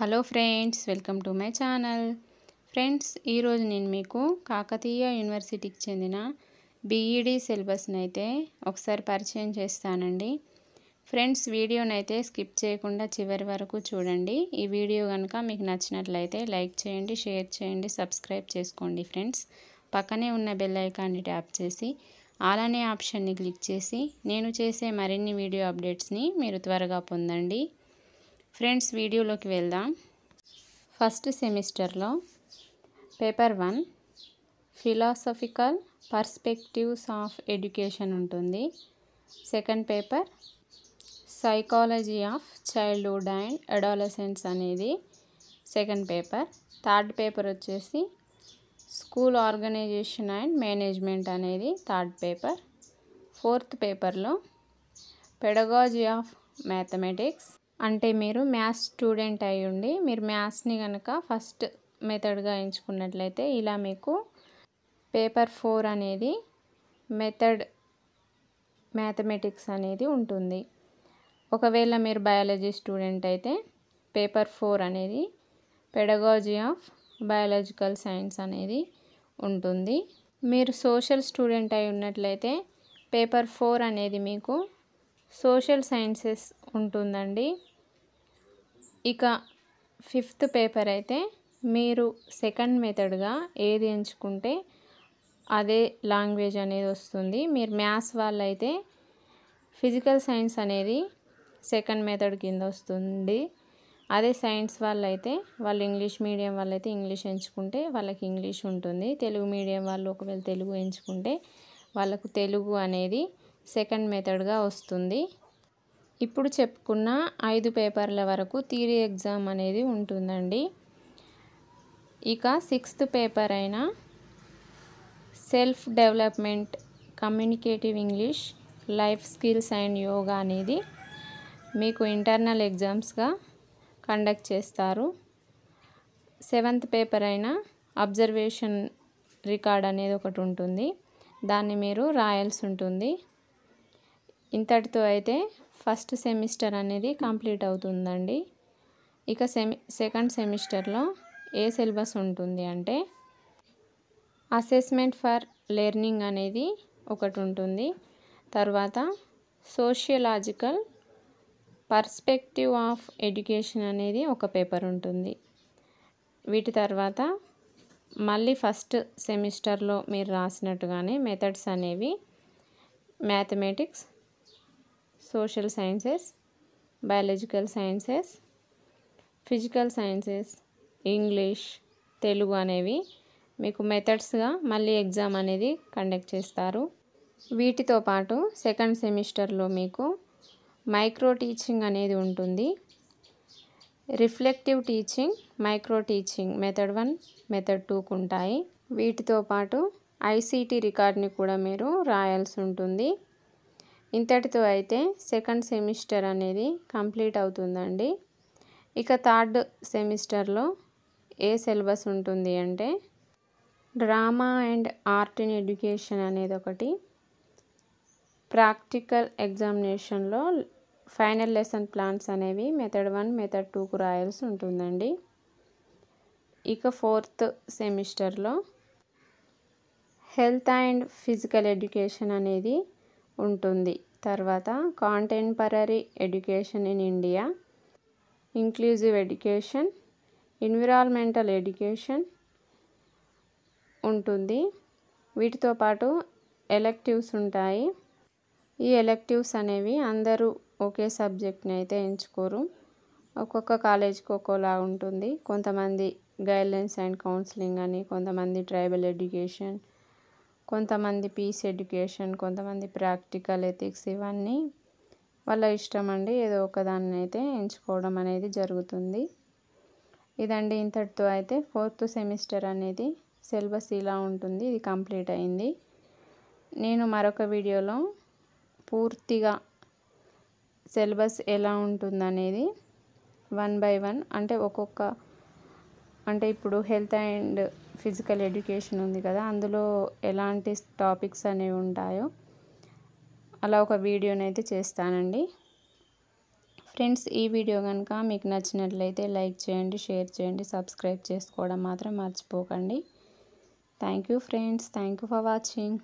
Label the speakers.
Speaker 1: hello friends welcome to my channel friends ఈరోజు నేను మీకు కాకతీయ యూనివర్సిటీకి చెందిన బీఈడీ సిలబస్ని అయితే ఒకసారి పరిచయం చేస్తానండి ఫ్రెండ్స్ వీడియోని అయితే స్కిప్ చేయకుండా చివరి వరకు చూడండి ఈ వీడియో కనుక మీకు నచ్చినట్లయితే లైక్ చేయండి షేర్ చేయండి సబ్స్క్రైబ్ చేసుకోండి ఫ్రెండ్స్ పక్కనే ఉన్న బెల్ ఐకాన్ని ట్యాప్ చేసి అలానే ఆప్షన్ని క్లిక్ చేసి నేను చేసే మరిన్ని వీడియో అప్డేట్స్ని మీరు త్వరగా పొందండి ఫ్రెండ్స్ వీడియోలోకి వెళ్దాం ఫస్ట్ సెమిస్టర్లో paper one philosophical perspectives of education ఉంటుంది second paper psychology of childhood and adolescence అనేది సెకండ్ పేపర్ థర్డ్ పేపర్ వచ్చేసి స్కూల్ ఆర్గనైజేషన్ అండ్ మేనేజ్మెంట్ అనేది థర్డ్ పేపర్ ఫోర్త్ పేపర్లో పెడగాజీ ఆఫ్ మ్యాథమెటిక్స్ అంటే మీరు మ్యాథ్స్ స్టూడెంట్ అయ్యుండి మీరు మ్యాథ్స్ని కనుక ఫస్ట్ మెథడ్గా ఎంచుకున్నట్లయితే ఇలా మీకు పేపర్ ఫోర్ అనేది మెథడ్ మ్యాథమెటిక్స్ అనేది ఉంటుంది ఒకవేళ మీరు బయాలజీ స్టూడెంట్ అయితే పేపర్ ఫోర్ అనేది పెడగాజీ ఆఫ్ బయాలజికల్ సైన్స్ అనేది ఉంటుంది మీరు సోషల్ స్టూడెంట్ అయి ఉన్నట్లయితే పేపర్ ఫోర్ అనేది మీకు సోషల్ సైన్సెస్ ఉంటుందండి ఇక ఫిఫ్త్ పేపర్ అయితే మీరు సెకండ్ మెథడ్గా ఏది ఎంచుకుంటే అదే లాంగ్వేజ్ అనేది వస్తుంది మీరు మ్యాథ్స్ వాళ్ళైతే ఫిజికల్ సైన్స్ అనేది సెకండ్ మెథడ్ కింద వస్తుంది అదే సైన్స్ వాళ్ళైతే వాళ్ళు ఇంగ్లీష్ మీడియం వాళ్ళైతే ఇంగ్లీష్ ఎంచుకుంటే వాళ్ళకి ఇంగ్లీష్ ఉంటుంది తెలుగు మీడియం వాళ్ళు ఒకవేళ తెలుగు ఎంచుకుంటే వాళ్ళకు తెలుగు అనేది సెకండ్ మెథడ్గా వస్తుంది ఇప్పుడు చెప్పుకున్న ఐదు పేపర్ల వరకు థియరీ ఎగ్జామ్ అనేది ఉంటుందండి ఇక సిక్స్త్ పేపర్ అయిన self development communicative English life skills and yoga అనేది మీకు ఇంటర్నల్ ఎగ్జామ్స్గా కండక్ట్ చేస్తారు సెవెంత్ పేపర్ అయిన అబ్జర్వేషన్ రికార్డ్ అనేది ఒకటి ఉంటుంది దాన్ని మీరు రాయాల్సి ఉంటుంది ఇంతటితో అయితే ఫస్ట్ సెమిస్టర్ అనేది కంప్లీట్ అవుతుందండి ఇక సెమి సెకండ్ సెమిస్టర్లో ఏ సిలబస్ ఉంటుంది అంటే అసెస్మెంట్ ఫర్ లెర్నింగ్ అనేది ఒకటి ఉంటుంది తర్వాత సోషియలాజికల్ పర్స్పెక్టివ్ ఆఫ్ ఎడ్యుకేషన్ అనేది ఒక పేపర్ ఉంటుంది వీటి తర్వాత మళ్ళీ ఫస్ట్ సెమిస్టర్లో మీరు రాసినట్టుగానే మెథడ్స్ అనేవి mathematics social sciences biological sciences physical sciences English Telugu అనేవి మీకు మెథడ్స్గా మళ్ళీ ఎగ్జామ్ అనేది కండక్ట్ చేస్తారు వీటితో పాటు సెకండ్ సెమిస్టర్లో మీకు మైక్రో టీచింగ్ అనేది ఉంటుంది reflective teaching micro teaching method one method టూకు ఉంటాయి వీటితో పాటు ఐసీటీ రికార్డ్ని కూడా మీరు రాయాల్సి ఉంటుంది ఇంతటితో అయితే సెకండ్ సెమిస్టర్ అనేది కంప్లీట్ అవుతుందండి ఇక థర్డ్ సెమిస్టర్లో ఏ సిలబస్ ఉంటుంది అంటే drama and art in education అనేది ఒకటి ప్రాక్టికల్ ఎగ్జామినేషన్లో ఫైనల్ లెసన్ ప్లాన్స్ అనేవి మెథడ్ వన్ మెథడ్ టూకు రాయాల్సి ఉంటుందండి ఇక ఫోర్త్ సెమిస్టర్లో హెల్త్ అండ్ ఫిజికల్ ఎడ్యుకేషన్ అనేది ఉంటుంది తర్వాత contemporary education in India inclusive education environmental education ఉంటుంది వీటితో పాటు ఎలెక్టివ్స్ ఉంటాయి ఈ ఎలెక్టివ్స్ అనేవి అందరూ ఒకే సబ్జెక్ట్ని అయితే ఎంచుకోరు ఒక్కొక్క కాలేజ్కి ఒక్కోలా ఉంటుంది కొంతమంది గైడ్లైన్స్ అండ్ కౌన్సిలింగ్ అని కొంతమంది ట్రైబల్ ఎడ్యుకేషన్ కొంతమంది పీస్ ఎడ్యుకేషన్ కొంతమంది ప్రాక్టికల్ ఎథిక్స్ ఇవన్నీ వాళ్ళ ఇష్టం అండి ఏదో ఒకదాన్ని అయితే ఎంచుకోవడం అనేది జరుగుతుంది ఇదండి ఇంతటితో అయితే ఫోర్త్ సెమిస్టర్ అనేది సిలబస్ ఇలా ఉంటుంది ఇది కంప్లీట్ అయింది నేను మరొక వీడియోలో పూర్తిగా సిలబస్ ఎలా ఉంటుందనేది వన్ బై వన్ అంటే ఒక్కొక్క అంటే ఇప్పుడు హెల్త్ అండ్ ఫిజికల్ ఎడ్యుకేషన్ ఉంది కదా అందులో ఎలాంటి టాపిక్స్ అనేవి ఉంటాయో అలా ఒక వీడియోనైతే చేస్తానండి ఫ్రెండ్స్ ఈ వీడియో కనుక మీకు నచ్చినట్లయితే లైక్ చేయండి షేర్ చేయండి సబ్స్క్రైబ్ చేసుకోవడం మాత్రం మర్చిపోకండి thank you friends thank you for watching